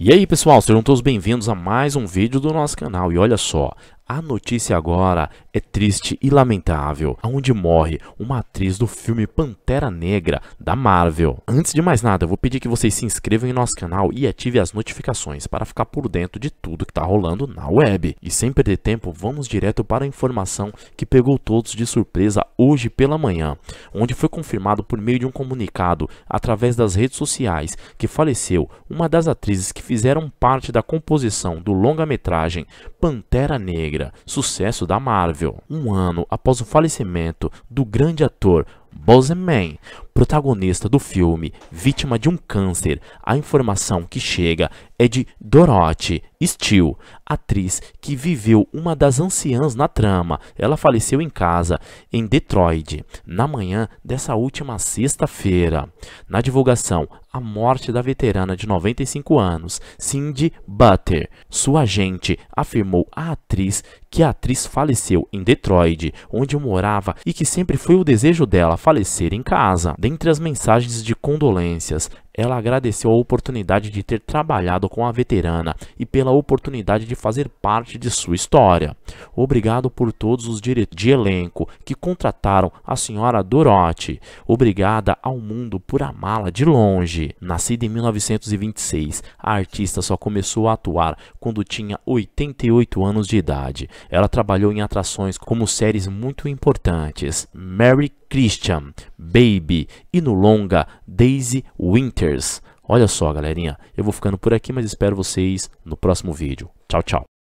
E aí pessoal, sejam todos bem-vindos a mais um vídeo do nosso canal e olha só, a notícia agora é triste e lamentável, onde morre uma atriz do filme Pantera Negra da Marvel. Antes de mais nada, eu vou pedir que vocês se inscrevam em nosso canal e ativem as notificações para ficar por dentro de tudo que está rolando na web. E sem perder tempo, vamos direto para a informação que pegou todos de surpresa hoje pela manhã, onde foi confirmado por meio de um comunicado através das redes sociais que faleceu uma das atrizes que fizeram parte da composição do longa-metragem Pantera Negra, sucesso da Marvel. Um ano após o falecimento do grande ator Bozeman, protagonista do filme Vítima de um Câncer. A informação que chega é de Dorothy Steele, atriz que viveu uma das anciãs na trama. Ela faleceu em casa, em Detroit, na manhã dessa última sexta-feira. Na divulgação, a morte da veterana de 95 anos, Cindy Butter. Sua agente afirmou à atriz que a atriz faleceu em Detroit, onde morava e que sempre foi o desejo dela falecer em casa. Dentre as mensagens de condolências ela agradeceu a oportunidade de ter trabalhado com a veterana e pela oportunidade de fazer parte de sua história. Obrigado por todos os diretores de elenco que contrataram a senhora Dorote. Obrigada ao mundo por amá-la de longe. Nascida em 1926, a artista só começou a atuar quando tinha 88 anos de idade. Ela trabalhou em atrações como séries muito importantes. Mary Christian, Baby e no longa Daisy Winters. Olha só, galerinha, eu vou ficando por aqui, mas espero vocês no próximo vídeo. Tchau, tchau.